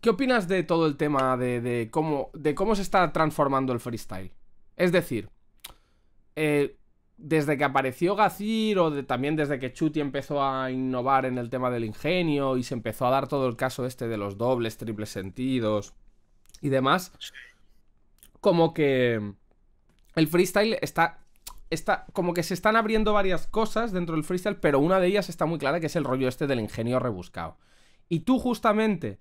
¿Qué opinas de todo el tema de, cómo, se está transformando el freestyle? Es decir, eh, desde que apareció Gacir o también desde que Chuti empezó a innovar en el tema del ingenio y se empezó a dar todo el caso este de los dobles, triples sentidos y demás, como que el freestyle está como que se están abriendo varias cosas dentro del freestyle, pero una de ellas está muy clara, que es el rollo este del ingenio rebuscado. Y tú justamente,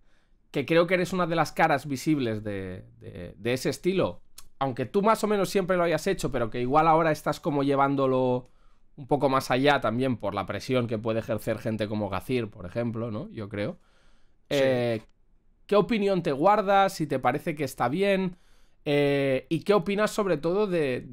que creo que eres una de las caras visibles de, ese estilo, aunque tú más o menos siempre lo hayas hecho, pero que igual ahora estás como llevándolo un poco más allá también por la presión que puede ejercer gente como Gazir, por ejemplo, ¿no? Yo creo. Eh, ¿Qué opinión te guardas? Si te parece que está bien. Eh, ¿Y qué opinas sobre todo de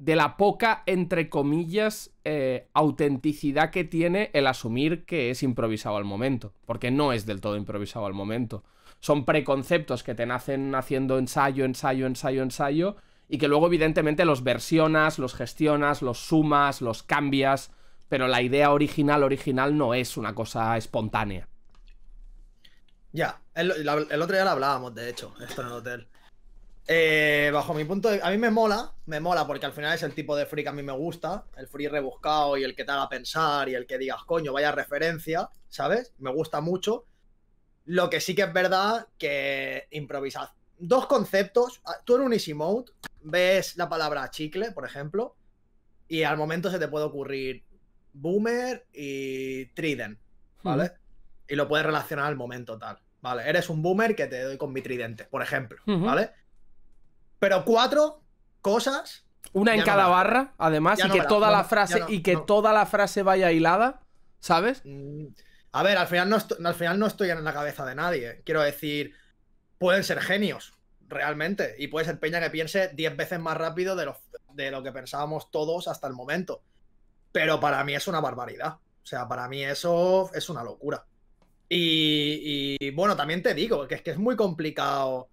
de la poca, entre comillas, eh, autenticidad que tiene el asumir que es improvisado al momento, porque no es del todo improvisado al momento. Son preconceptos que te nacen haciendo ensayo, ensayo, ensayo, ensayo, y que luego evidentemente los versionas, los gestionas, los sumas, los cambias, pero la idea original, original no es una cosa espontánea. Ya, el, el otro día lo hablábamos, de hecho, esto en el hotel. Eh, bajo mi punto de... A mí me mola, me mola porque al final es el tipo de free a mí me gusta. El free rebuscado y el que te haga pensar y el que digas, coño, vaya referencia, ¿sabes? Me gusta mucho. Lo que sí que es verdad que improvisar Dos conceptos. Ah, tú en un easy mode ves la palabra chicle, por ejemplo, y al momento se te puede ocurrir boomer y trident, ¿vale? Y lo puedes relacionar al momento tal. Vale, eres un boomer que te doy con mi tridente, por ejemplo, ¿vale? Pero cuatro cosas. Una en cada barra, además, y que, toda, la frase, y que toda la frase vaya hilada, ¿sabes? Mm, a ver, al final, no al final no estoy en la cabeza de nadie. Quiero decir, pueden ser genios, realmente. Y puede ser Peña que piense diez veces más rápido de lo, de lo que pensábamos todos hasta el momento. Pero para mí es una barbaridad. O sea, para mí eso es una locura. Y, y, bueno, también te digo que es que es muy complicado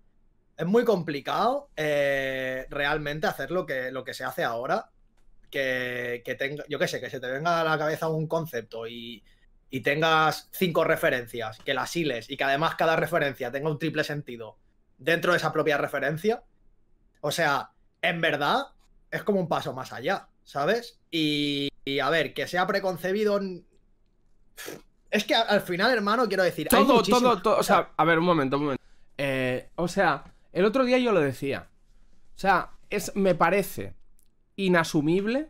es muy complicado eh, realmente hacer lo que, lo que se hace ahora. Que, tenga, yo qué sé, que se te venga a la cabeza un concepto y, y tengas cinco referencias, que las hiles y que además cada referencia tenga un triple sentido dentro de esa propia referencia. O sea, en verdad es como un paso más allá, ¿sabes? Y, a ver, que sea preconcebido. Es que al final, hermano, quiero decir. Todo, todo, todo. O sea, a ver, un momento, un momento. Eh, o sea, el otro día yo lo decía. O sea, es, me parece inasumible.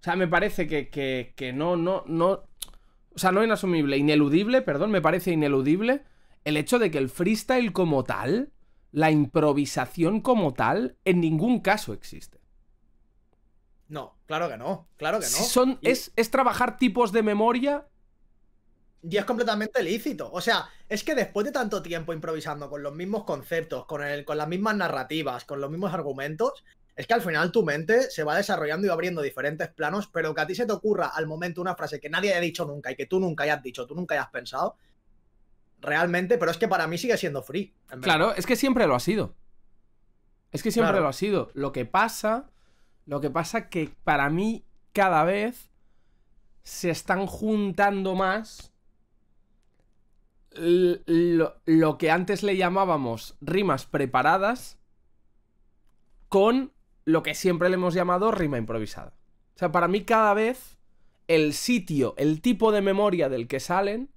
O sea, me parece que, no, no, no. O sea, no inasumible, ineludible, perdón, me parece ineludible el hecho de que el freestyle como tal, la improvisación como tal, en ningún caso existe. No, claro que no, claro que no. Son, es, es trabajar tipos de memoria y es completamente lícito. O sea, es que después de tanto tiempo improvisando con los mismos conceptos, con, con las mismas narrativas, con los mismos argumentos, es que al final tu mente se va desarrollando y abriendo diferentes planos, pero que a ti se te ocurra al momento una frase que nadie haya dicho nunca y que tú nunca hayas dicho, tú nunca hayas pensado, realmente, pero es que para mí sigue siendo free. Claro, es que siempre lo ha sido. Es que siempre lo ha sido. Lo que pasa, lo que pasa que para mí cada vez se están juntando más lo, lo que antes le llamábamos rimas preparadas con lo que siempre le hemos llamado rima improvisada. O sea, para mí cada vez el sitio, el tipo de memoria del que salen,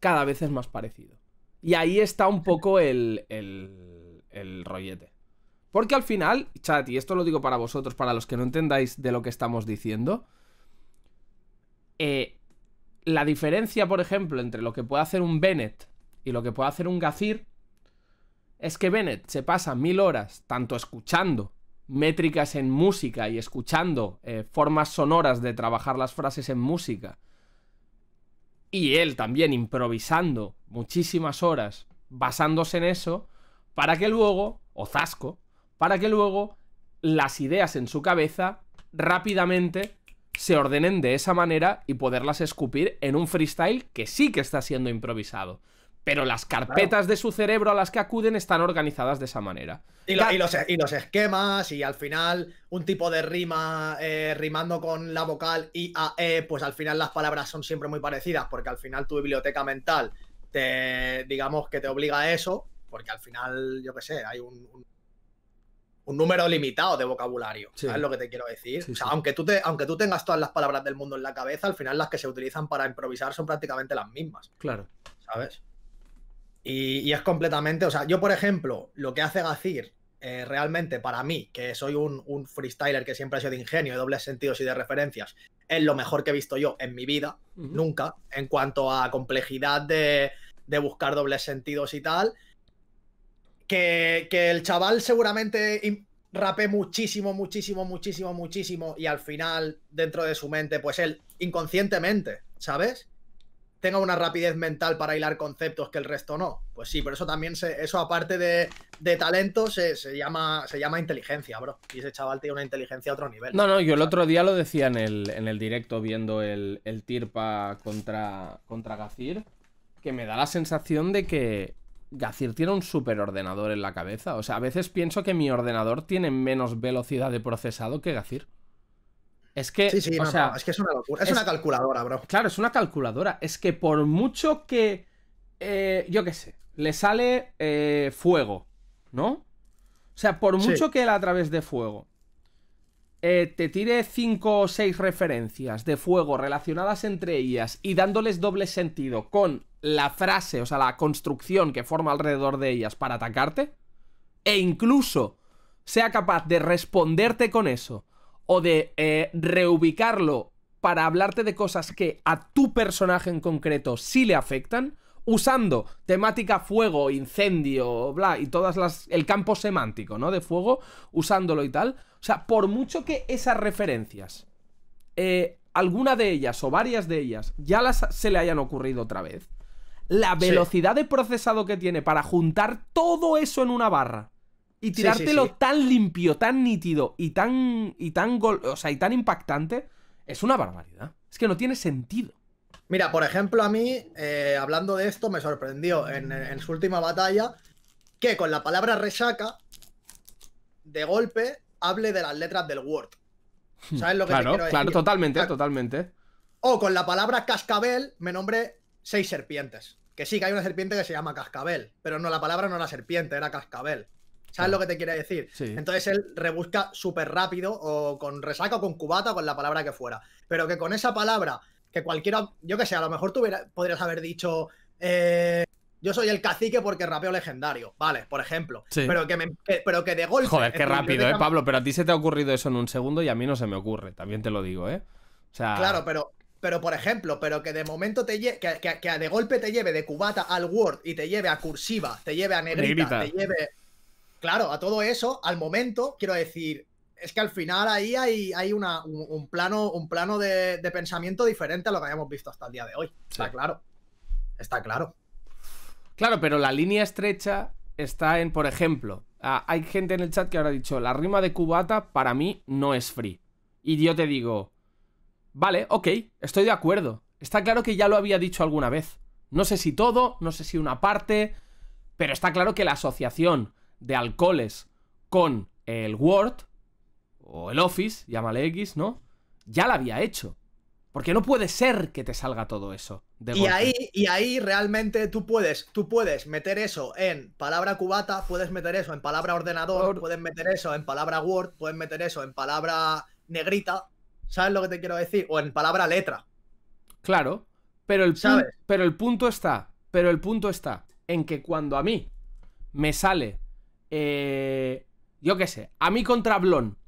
cada vez es más parecido. Y ahí está un poco el, el, el rollete. Porque al final, chat, y esto lo digo para vosotros, para los que no entendáis de lo que estamos diciendo, eh, la diferencia, por ejemplo, entre lo que puede hacer un Bennett y lo que puede hacer un Gazir es que Bennett se pasa mil horas tanto escuchando métricas en música y escuchando eh, formas sonoras de trabajar las frases en música y él también improvisando muchísimas horas basándose en eso para que luego, o zasco, para que luego las ideas en su cabeza rápidamente se ordenen de esa manera y poderlas escupir en un freestyle que sí que está siendo improvisado. Pero las carpetas de su cerebro a las que acuden están organizadas de esa manera. Y, los, esquemas, y al final un tipo de rima eh, rimando con la vocal I, A, E, pues al final las palabras son siempre muy parecidas, porque al final tu biblioteca mental te, digamos que te obliga a eso, porque al final, yo qué sé, hay un un número limitado de vocabulario. es ¿Sabes lo que te quiero decir? o sea, aunque, tú te, aunque tú tengas todas las palabras del mundo en la cabeza, al final las que se utilizan para improvisar son prácticamente las mismas. Claro. ¿Sabes? Y, es completamente. O sea, yo, por ejemplo, lo que hace Gacir eh, realmente para mí, que soy un, freestyler que siempre ha sido de ingenio, de dobles sentidos y de referencias, es lo mejor que he visto yo en mi vida, nunca, en cuanto a complejidad de, de buscar dobles sentidos y tal que, el chaval seguramente rape muchísimo, muchísimo, muchísimo, muchísimo y al final, dentro de su mente, pues él inconscientemente, ¿sabes? Tenga una rapidez mental para hilar conceptos que el resto no. Pues sí, pero eso también, se, eso aparte de, talento, se, llama, se llama inteligencia, bro. Y ese chaval tiene una inteligencia a otro nivel. No, no, yo el otro día lo decía en el, en el directo viendo el, Tirpa contra, contra Gazir, que me da la sensación de que Gacir tiene un superordenador en la cabeza. O sea, a veces pienso que mi ordenador tiene menos velocidad de procesado que Gacir. Es que, o sea, es que es una locura. Es, una calculadora, bro. Claro, es una calculadora. Es que por mucho que, eh, yo qué sé, le sale eh, fuego, ¿no? O sea, por mucho que él a través de fuego eh, te tire cinco o seis referencias de fuego relacionadas entre ellas y dándoles doble sentido con la frase, o sea, la construcción que forma alrededor de ellas para atacarte, e incluso sea capaz de responderte con eso o de eh, reubicarlo para hablarte de cosas que a tu personaje en concreto sí le afectan, usando temática fuego, incendio, bla, y todas las. el campo semántico, ¿no? De fuego, usándolo y tal. O sea, por mucho que esas referencias. Eh, alguna de ellas o varias de ellas ya las se le hayan ocurrido otra vez. La velocidad de procesado que tiene para juntar todo eso en una barra y tirártelo tan limpio, tan nítido y tan y tan gol o sea, y tan impactante es una barbaridad. Es que no tiene sentido. Mira, por ejemplo, a mí, eh, hablando de esto, me sorprendió en, su última batalla que con la palabra resaca, de golpe, hable de las letras del Word. Hmm. ¿Sabes lo que te quiero decir? Claro, totalmente, totalmente. O con la palabra cascabel, me nombre seis serpientes. Que sí, que hay una serpiente que se llama cascabel, pero no, la palabra no era serpiente, era cascabel. ¿Sabes lo que te quiere decir? Sí. Entonces él rebusca súper rápido o con resaca o con cubata o con la palabra que fuera. Pero que con esa palabra que cualquiera, yo que sé, a lo mejor tú podrías haber dicho, eh, yo soy el cacique porque rapeo legendario, vale, por ejemplo. Pero, que pero que de golpe... Joder, qué rápido, ¿eh, Pablo? Pero a ti se te ha ocurrido eso en un segundo y a mí no se me ocurre, también te lo digo, ¿eh? Claro, pero, pero por ejemplo, pero que de momento te lleve, que, de golpe te lleve de cubata al Word y te lleve a cursiva, te lleve a negrita. te lleve... Claro, a todo eso, al momento, quiero decir, es que al final ahí hay, hay un, plano, un plano de, pensamiento diferente a lo que habíamos visto hasta el día de hoy. Está claro. Está claro. Claro, pero la línea estrecha está en, por ejemplo, hay gente en el chat que habrá dicho, la rima de cubata para mí no es free. Y yo te digo, vale, ok, estoy de acuerdo. Está claro que ya lo había dicho alguna vez. No sé si todo, no sé si una parte, pero está claro que la asociación de alcoholes con el Word o el Office, llámale X, ¿no? Ya la había hecho. Porque no puede ser que te salga todo eso. y, ahí, y ahí realmente tú puedes, tú puedes meter eso en palabra cubata, puedes meter eso en palabra ordenador, puedes meter eso en palabra Word, puedes meter eso en palabra negrita, ¿sabes lo que te quiero decir? O en palabra letra. Claro, pero el, pero el punto está, pero el punto está en que cuando a mí me sale, eh, yo qué sé, a mí contra Blon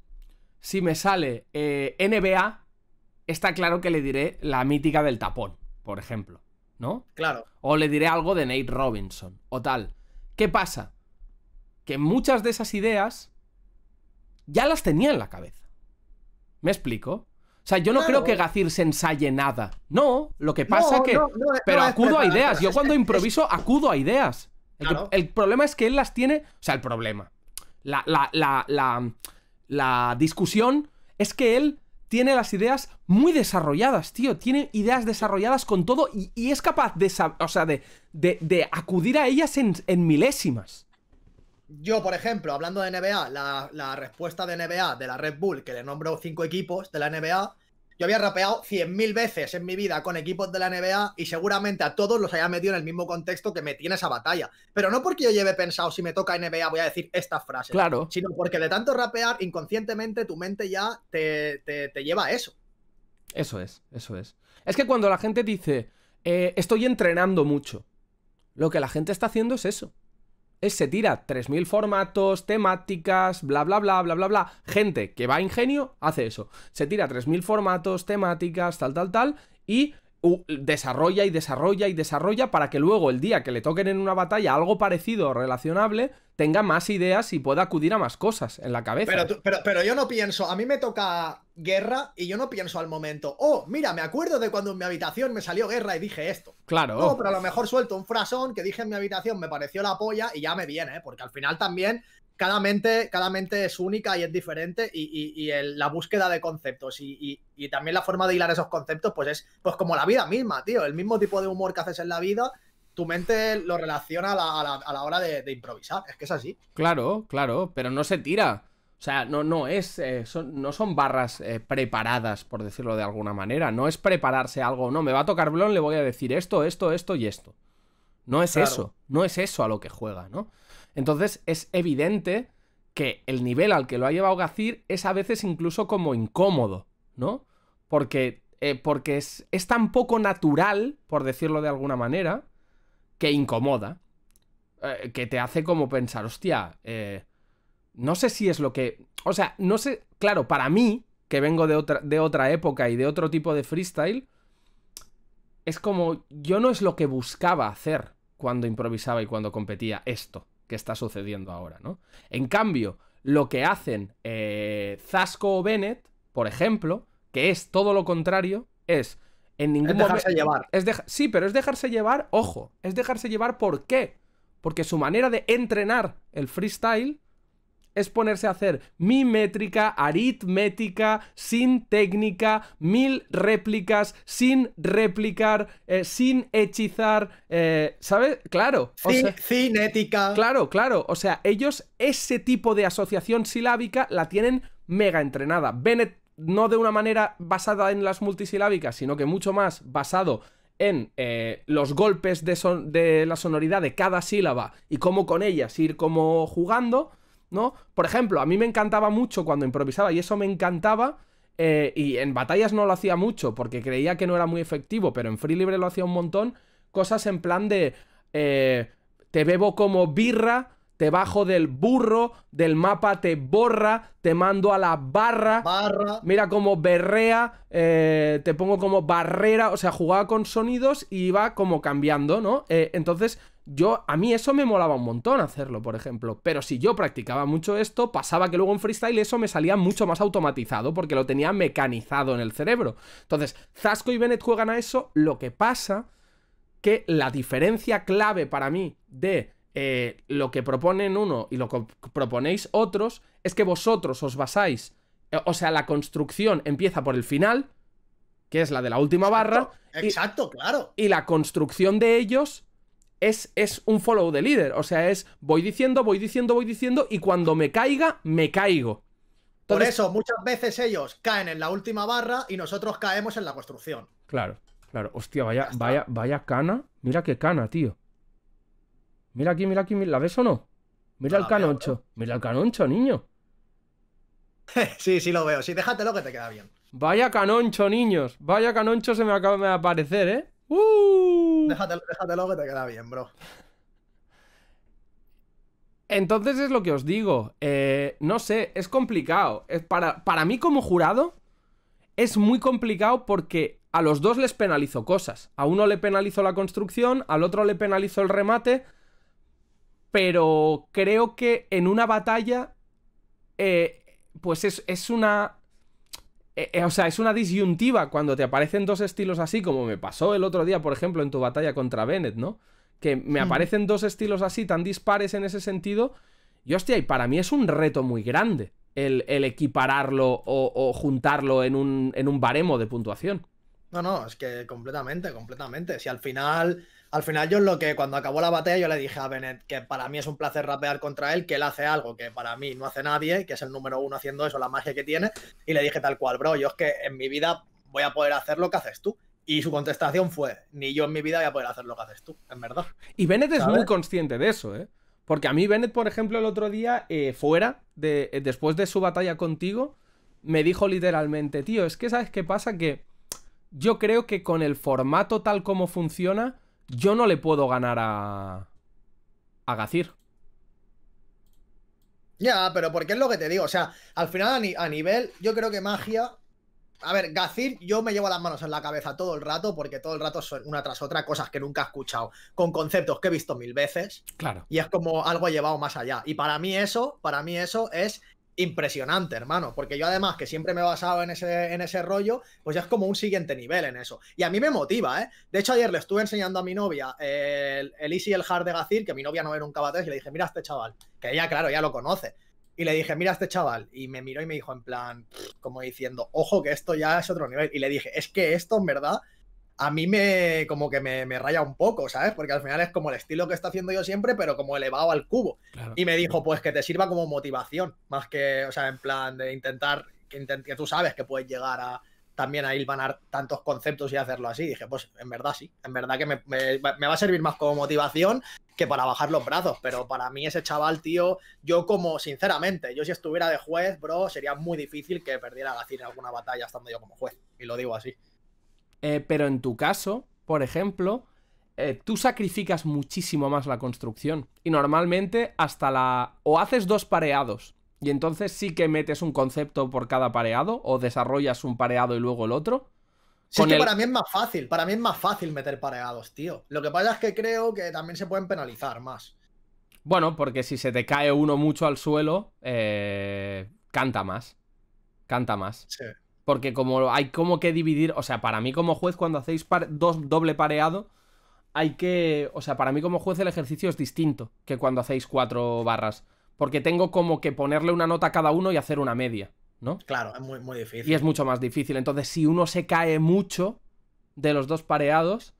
si me sale eh, NBA, está claro que le diré la mítica del tapón, por ejemplo, ¿no? Claro. O le diré algo de Nate Robinson, o tal. ¿Qué pasa? Que muchas de esas ideas ya las tenía en la cabeza. ¿Me explico? O sea, yo no creo que Gacir se ensaye nada. No, lo que pasa es que... pero acudo a ideas. Yo cuando improviso acudo a ideas. El, el, problema es que él las tiene... O sea, el problema. La, la, la, la la discusión es que él tiene las ideas muy desarrolladas, tío. Tiene ideas desarrolladas con todo y, es capaz de, o de, acudir a ellas en, milésimas. Yo, por ejemplo, hablando de NBA, la, respuesta de NBA de la Red Bull, que le nombró cinco equipos de la NBA, yo había rapeado 100.000 veces en mi vida con equipos de la NBA y seguramente a todos los haya metido en el mismo contexto que me tiene esa batalla. Pero no porque yo lleve pensado, si me toca NBA voy a decir esta frase, Claro. Sino porque de tanto rapear, inconscientemente tu mente ya te, lleva a eso. Eso es, eso es. Es que cuando la gente dice, eh, estoy entrenando mucho, lo que la gente está haciendo es eso es eh, se tira 3.000 formatos, temáticas, bla, bla, bla, bla, bla, bla. Gente que va ingenio hace eso. Se tira 3.000 formatos, temáticas, tal, tal, tal, y desarrolla y desarrolla y desarrolla para que luego el día que le toquen en una batalla algo parecido o relacionable, tenga más ideas y pueda acudir a más cosas en la cabeza. pero, pero yo no pienso, a mí me toca guerra y yo no pienso al momento, oh, mira, me acuerdo de cuando en mi habitación me salió guerra y dije esto. Claro. No, pero a lo mejor suelto un frasón que dije en mi habitación, me pareció la polla y ya me viene, ¿eh? porque al final también cada mente, cada mente es única y es diferente y, la búsqueda de conceptos y, también la forma de hilar esos conceptos, pues es pues como la vida misma, tío, el mismo tipo de humor que haces en la vida tu mente lo relaciona a la, hora de, improvisar. Es que es así. Claro, claro, pero no se tira. O sea, no, no, es, eh, son, no son barras eh, preparadas, por decirlo de alguna manera. No es prepararse algo, no, me va a tocar Blon, le voy a decir esto, esto, esto y esto. No es eso, no es eso a lo que juega, ¿no? Entonces es evidente que el nivel al que lo ha llevado Gacir es a veces incluso como incómodo, ¿no? Porque, eh, porque es, tan poco natural, por decirlo de alguna manera, que incomoda. que te hace como pensar, hostia, eh, no sé si es lo que... O sea, no sé... Claro, para mí, que vengo de otra, de otra época y de otro tipo de freestyle, es como... Yo no es lo que buscaba hacer cuando improvisaba y cuando competía esto que está sucediendo ahora, ¿no? En cambio, lo que hacen eh, Zasco o Bennett, por ejemplo, que es todo lo contrario, es en ningún dejarse llevar. Es Sí, pero es dejarse llevar, ojo, es dejarse llevar ¿por qué? Porque su manera de entrenar el freestyle es ponerse a hacer mi métrica, aritmética, sin técnica, mil réplicas, sin replicar, eh, sin hechizar, eh, ¿sabes? Claro. cinética. Claro, claro. O sea, ellos ese tipo de asociación silábica la tienen mega entrenada. Bennett no de una manera basada en las multisilábicas, sino que mucho más basado en eh, los golpes de la sonoridad de cada sílaba y cómo con ellas ir como jugando. ¿no? Por ejemplo, a mí me encantaba mucho cuando improvisaba y eso me encantaba. Eh, y en batallas no lo hacía mucho porque creía que no era muy efectivo, pero en Free Libre lo hacía un montón. Cosas en plan de. Eh, te bebo como birra te bajo del burro, del mapa te borra, te mando a la barra. Mira como berrea, eh, te pongo como barrera, o sea, jugaba con sonidos y iba como cambiando, ¿no? Eh, entonces, yo, a mí eso me molaba un montón hacerlo, por ejemplo. Pero si yo practicaba mucho esto, pasaba que luego en freestyle eso me salía mucho más automatizado porque lo tenía mecanizado en el cerebro. Entonces, Zasco y Bennett juegan a eso, lo que pasa que la diferencia clave para mí de eh, lo que proponen uno y lo que proponéis otros es que vosotros os basáis, eh, o sea, la construcción empieza por el final, que es la de la última barra. Exacto, claro. Y la construcción de ellos es, es un follow de líder, o sea, es voy diciendo, voy diciendo, voy diciendo y cuando me caiga, me caigo. por eso muchas veces ellos caen en la última barra y nosotros caemos en la construcción. Claro, claro. Hostia, vaya, vaya, vaya cana. Mira qué cana, tío. Mira aquí, mira aquí, ¿la ves o no? Mira al el canoncho. mira el canoncho, niño. sí, sí lo veo. Sí, déjatelo que te queda bien. Vaya canoncho, niños. Vaya canoncho se me acaba de aparecer, ¿eh? ¡Uh! Déjatelo, déjatelo que te queda bien, bro. Entonces es lo que os digo. Eh, no sé, es complicado. Es para, para mí como jurado es muy complicado porque a los dos les penalizo cosas. A uno le penalizo la construcción, al otro le penalizo el remate, pero creo que en una batalla, eh, pues es, una... Eh, eh, o sea, es una disyuntiva cuando te aparecen dos estilos así, como me pasó el otro día, por ejemplo, en tu batalla contra Bennett, ¿no? Que me mm. aparecen dos estilos así, tan dispares en ese sentido. Y hostia, y para mí es un reto muy grande el, equipararlo o, juntarlo en un, en un baremo de puntuación. No, no, es que completamente, completamente. Si al final al final yo lo que cuando acabó la batalla yo le dije a Bennett que para mí es un placer rapear contra él, que él hace algo que para mí no hace nadie, que es el número uno haciendo eso, la magia que tiene, y le dije tal cual, bro, yo es que en mi vida voy a poder hacer lo que haces tú. Y su contestación fue, ni yo en mi vida voy a poder hacer lo que haces tú, en verdad. Y Bennett es muy consciente de eso, ¿eh? Porque a mí Bennett, por ejemplo, el otro día, eh, fuera, de, eh, después de su batalla contigo, me dijo literalmente, tío, es que sabes qué pasa que yo creo que con el formato tal como funciona, yo no le puedo ganar a. a Gacir. Ya, pero porque es lo que te digo. O sea, al final a, nivel, yo creo que magia a ver, Gacir, yo me llevo las manos en la cabeza todo el rato porque todo el rato son una tras otra cosas que nunca he escuchado, con conceptos que he visto mil veces. Claro. Y es como algo llevado más allá. Y para mí eso, para mí eso es impresionante, hermano, porque yo además que siempre me he basado en ese, en ese rollo, pues ya es como un siguiente nivel en eso. Y a mí me motiva, ¿eh? De hecho, ayer le estuve enseñando a mi novia eh, el, el Easy el Hard de gazir que mi novia no era un cabatés, y le dije, mira este chaval, que ella, claro, ya lo conoce. Y le dije, mira este chaval. Y me miró y me dijo en plan, como diciendo, ojo que esto ya es otro nivel. Y le dije, es que esto en verdad a mí me como que me, raya un poco, ¿sabes? Porque al final es como el estilo que está haciendo yo siempre, pero como elevado al cubo. Y me dijo, pues que te sirva como motivación, más que, o sea, en plan de intentar, que, intent tú sabes que puedes llegar a también a hilvanar tantos conceptos y hacerlo así. dije, pues en verdad sí, en verdad que me, va a servir más como motivación que para bajar los brazos, pero para mí ese chaval, tío, yo como, sinceramente, yo si estuviera de juez, bro, sería muy difícil que perdiera Gacir en alguna batalla estando yo como juez, y lo digo así. Eh, pero en tu caso, por ejemplo, eh, tú sacrificas muchísimo más la construcción. Y normalmente hasta la... o haces dos pareados. Y entonces sí que metes un concepto por cada pareado o desarrollas un pareado y luego el otro. Sí, que para mí es más fácil, para mí es más fácil meter pareados, tío. Lo que pasa es que creo que también se pueden penalizar más. Bueno, porque si se te cae uno mucho al suelo, eh, canta más. Canta más. Sí. Porque como hay como que dividir, o sea, para mí como juez cuando hacéis dos, doble pareado, hay que, o sea, para mí como juez el ejercicio es distinto que cuando hacéis cuatro barras. Porque tengo como que ponerle una nota a cada uno y hacer una media, ¿no? Claro, es muy difícil. Y es mucho más difícil. Entonces, si uno se cae mucho de los dos pareados,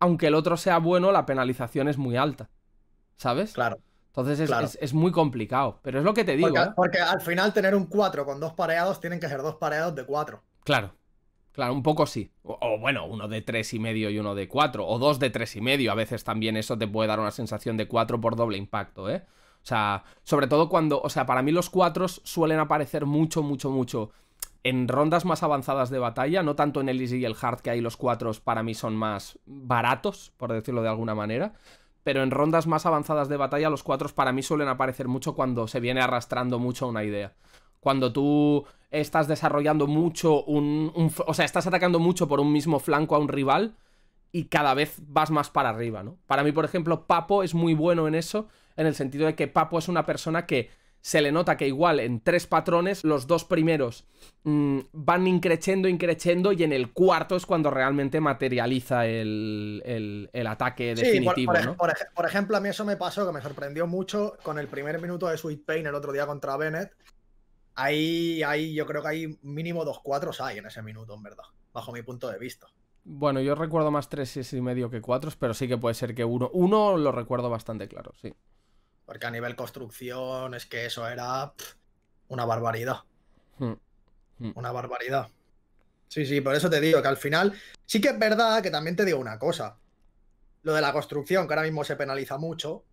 aunque el otro sea bueno, la penalización es muy alta. ¿Sabes? Claro. Entonces es, muy complicado. Pero es lo que te digo. Porque, ¿eh? al final tener un 4 con dos pareados tienen que ser dos pareados de 4. Claro. Claro, un poco sí. O, bueno, uno de tres y medio y uno de 4. O dos de tres y medio. A veces también eso te puede dar una sensación de 4 por doble impacto, ¿eh? O sea, sobre todo cuando. O sea, para mí los 4 suelen aparecer mucho, mucho, mucho en rondas más avanzadas de batalla, no tanto en el Easy y el Hard, que ahí los cuatro para mí son más baratos, por decirlo de alguna manera, pero en rondas más avanzadas de batalla los cuatro para mí suelen aparecer mucho cuando se viene arrastrando mucho una idea. Cuando tú estás desarrollando mucho un, un, O sea, estás atacando mucho por un mismo flanco a un rival y cada vez vas más para arriba, ¿no? Para mí, por ejemplo, Papo es muy bueno en eso, en el sentido de que Papo es una persona que se le nota que igual en tres patrones, los dos primeros mm, van increchendo, increchendo, y en el cuarto es cuando realmente materializa el, ataque definitivo. por, ejemplo, a mí eso me pasó que me sorprendió mucho con el primer minuto de Sweet Pain el otro día contra Bennett. Ahí, ahí yo creo que hay mínimo dos cuatros hay en ese minuto, en verdad, bajo mi punto de vista. Bueno, yo recuerdo más tres y medio que cuatro, pero sí que puede ser que uno. Uno lo recuerdo bastante claro, sí. Porque a nivel construcción es que eso era una barbaridad. Hmm. Hmm. Una barbaridad. Sí, sí, por eso te digo que al final sí que es verdad que también te digo una cosa. Lo de la construcción, que ahora mismo se penaliza mucho,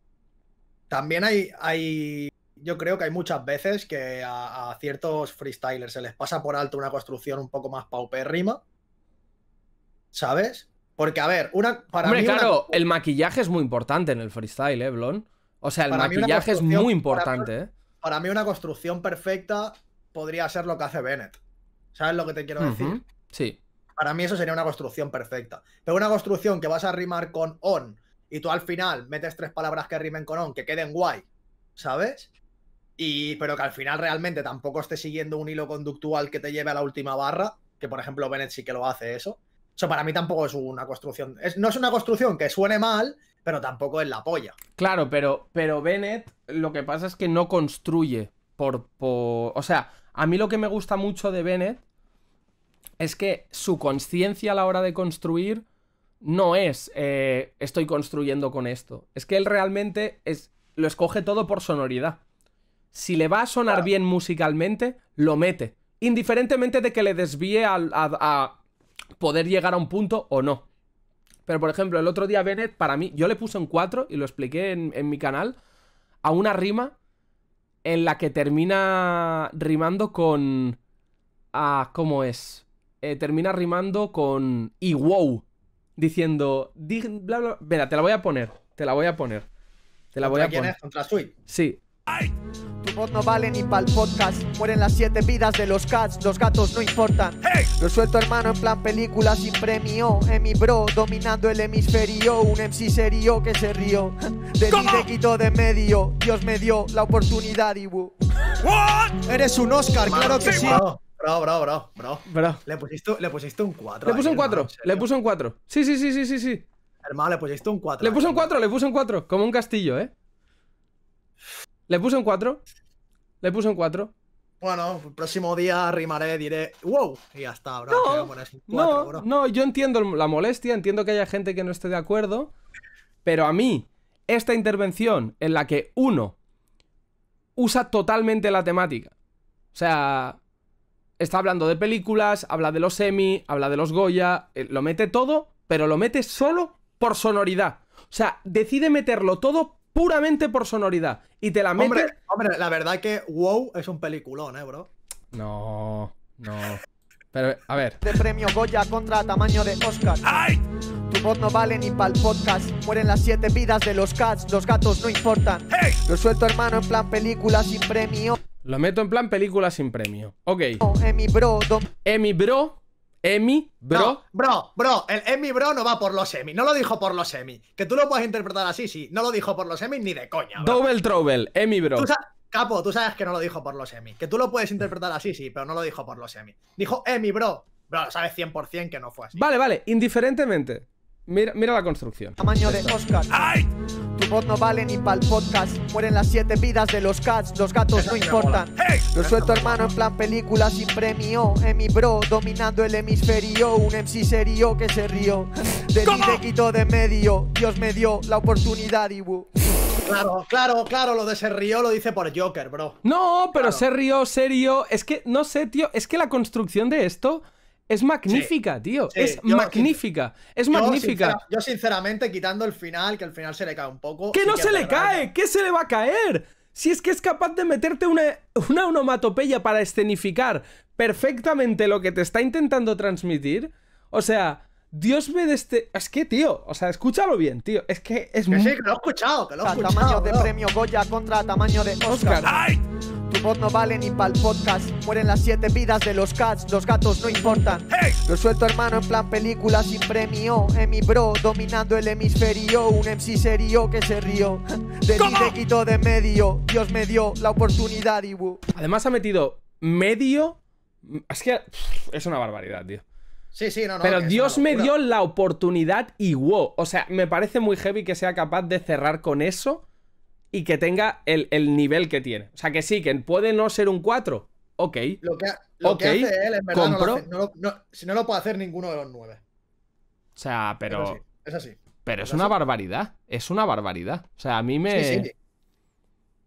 también hay, hay yo creo que hay muchas veces que a, ciertos freestylers se les pasa por alto una construcción un poco más paupérrima. ¿Sabes? Porque, a ver, una. Para mí claro, el maquillaje es muy importante en el freestyle, ¿eh, Blon? O sea, el maquillaje es muy importante, ¿eh? para, mí, una construcción perfecta podría ser lo que hace Bennett. ¿Sabes lo que te quiero decir? Sí. Para mí, eso sería una construcción perfecta. Pero una construcción que vas a rimar con on y tú al final metes tres palabras que rimen con on, que queden guay, ¿sabes? Y, pero que al final realmente tampoco esté siguiendo un hilo conductual que te lleve a la última barra, que por ejemplo Bennett sí que lo hace eso. Eso para mí tampoco es una construcción. no es una construcción que suene mal, pero tampoco es la polla. Claro, pero, pero Bennett lo que pasa es que no construye por, O sea, a mí lo que me gusta mucho de Bennett es que su conciencia a la hora de construir no es eh, estoy construyendo con esto. Es que él realmente es, lo escoge todo por sonoridad. Si le va a sonar bien musicalmente, lo mete. Indiferentemente de que le desvíe a poder llegar a un punto o no. Pero, por ejemplo, el otro día Bennett, para mí, yo le puse en 4 y lo expliqué en, mi canal, a una rima en la que termina rimando con... Ah, ¿cómo es? Eh, termina rimando con... Y wow. Diciendo... bla, bla, Mira, te la voy a poner. Te la voy a poner. Te la voy a poner. ¿Contra Sí no vale ni pa'l podcast. Mueren las siete vidas de los cats, los gatos no importan. Lo suelto, hermano, en plan película sin premio. Emi bro, dominando el hemisferio. Un MC serio que se rió. De mí te quito de medio. Dios me dio la oportunidad y Eres un Oscar, claro que sí. Bro, bro, bro, bro, Le, pusiste, un 4. Le puse un 4, le puso un 4. Sí, sí, sí, sí, sí, sí. Hermano, le pusiste un 4. Le puse un 4, le puse un 4. Como un castillo, ¿eh? Le puse un 4. Le puse un 4. Bueno, el próximo día rimaré, diré, wow, y ya está, bro. No, no, bro. no, yo entiendo la molestia, entiendo que haya gente que no esté de acuerdo, pero a mí, esta intervención en la que uno usa totalmente la temática, o sea, está hablando de películas, habla de los semi, habla de los Goya, eh, lo mete todo, pero lo mete solo por sonoridad. O sea, decide meterlo todo puramente por sonoridad. Y te la mete. Hombre, la verdad es que WoW es un peliculón, ¿eh, bro? No, no. Pero, a ver. De premio Goya contra tamaño de Oscar. ¡Ay! Tu voz no vale ni para el podcast. Mueren las siete vidas de los cats. Los gatos no importan. Lo suelto, hermano, en plan película sin premio. Lo meto en plan película sin premio. Ok. Emi eh, Bro. Emi eh, Bro Emi, bro. bro, bro, el Emi, bro no va por los Emi. No lo dijo por los Emi. Que tú lo puedes interpretar así, sí. No lo dijo por los Emi ni de coña. Double Trouble, Emi, bro. Capo, tú sabes que no lo dijo por los Emi. Que tú lo puedes interpretar así, sí, pero no lo dijo por los Emi. Dijo Emi, bro. Bro, sabes 100% que no fue así. Vale, vale, indiferentemente. Mira, la construcción. Tamaño de Oscar. Tu voz no vale ni para el podcast. Mueren las siete vidas de los cats. Los gatos no importan. Lo suelto, hermano, en plan película sin premio. Emi bro, dominando el hemisferio. Un MC serio que se rió. De mí te quito de medio. Dios me dio la oportunidad, Ibu. Claro, claro, claro, lo de se rió lo dice por Joker, bro. No, pero se rió, serio. Es que, no sé, tío, es que la construcción de esto. Es magnífica, tío. es magnífica. Es magnífica. yo, sinceramente, quitando el final, que al final se le cae un poco. ¡Que no se le cae! que ¿Qué se le va a caer? Si es que es capaz de meterte una, onomatopeya para escenificar perfectamente lo que te está intentando transmitir. O sea, Dios me este. Es que, tío, o sea, escúchalo bien, tío. Es que es muy... Sí, que lo he escuchado, que lo he Tamaño de premio Goya contra tamaño de Oscar. ¡Ay! Tu voz no vale ni para el podcast. Mueren las siete vidas de los cats, los gatos no importan. Lo suelto, hermano, en plan película sin premio. Emi bro, dominando el hemisferio. Un MC serio que se rió. De mí te quito de medio. Dios me dio la oportunidad y ¡wow! Además, ha metido medio. Es que es una barbaridad, tío. Sí, sí, no, no. Pero Dios me dio la oportunidad y wow. O sea, me parece muy heavy que sea capaz de cerrar con eso y que tenga el, nivel que tiene. O sea, que sí, que puede no ser un 4. Ok. Lo que, hace él, en verdad, No lo hace, si no lo puede hacer ninguno de los 9. O sea, pero. Es así. Pero es, una barbaridad. Es una barbaridad. O sea, a mí me. Sí, sí.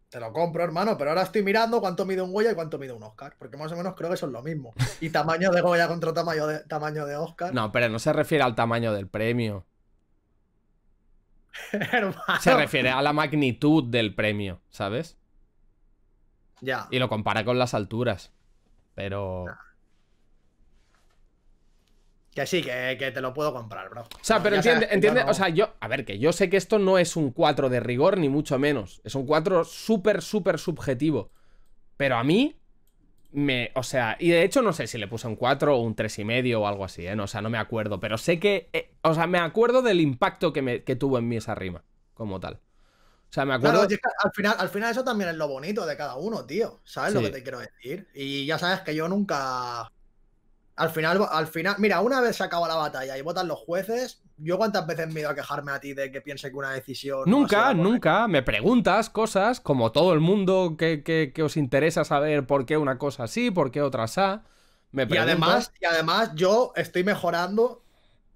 Te lo compro, hermano, pero ahora estoy mirando cuánto mide un Goya y cuánto mide un Oscar, porque más o menos creo que son lo mismo. Y tamaño de Goya contra tamaño de, tamaño de Oscar. No, pero no se refiere al tamaño del premio. Se refiere a la magnitud del premio, ¿sabes? Ya. Y lo compara con las alturas. Pero. Que sí, que, te lo puedo comprar, bro. O sea, pero entiende, entiende o sea, yo, a ver, que yo sé que esto no es un 4 de rigor, ni mucho menos. Es un 4 súper, súper subjetivo. Pero a mí, o sea, y de hecho no sé si le puse un 4 o un 3,5 o algo así, ¿eh? o sea, no me acuerdo, pero sé que, eh, o sea, me acuerdo del impacto que, me, tuvo en mí esa rima, como tal. O sea, me acuerdo. Claro, al, final, al final eso también es lo bonito de cada uno, tío. ¿Sabes lo que te quiero decir? Y ya sabes que yo nunca al final, al final, mira, una vez se acaba la batalla y votan los jueces, yo cuántas veces me he ido a quejarme a ti de que piense que una decisión. Nunca, nunca. Me preguntas cosas, como todo el mundo que, que, os interesa saber por qué una cosa sí, por qué otra sa. y además, y además, yo estoy mejorando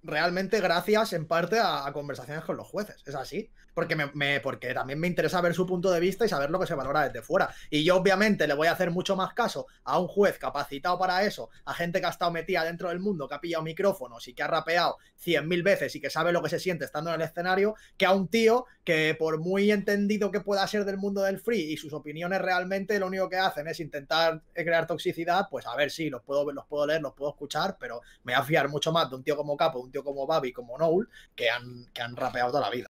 realmente gracias en parte a conversaciones con los jueces. Es así porque, me, porque también me interesa ver su punto de vista y saber lo que se valora desde fuera. Y yo obviamente le voy a hacer mucho más caso a un juez capacitado para eso, a gente que ha estado metida dentro del mundo, que ha pillado micrófonos y que ha rapeado cien mil veces y que sabe lo que se siente estando en el escenario, que a un tío que por muy entendido que pueda ser del mundo del free y sus opiniones realmente lo único que hacen es intentar crear toxicidad, pues a ver si los puedo, los puedo leer, los puedo escuchar, pero me voy a fiar mucho más de un tío como Capo, un tío como Babi, como Noel, que han, que han rapeado toda la vida.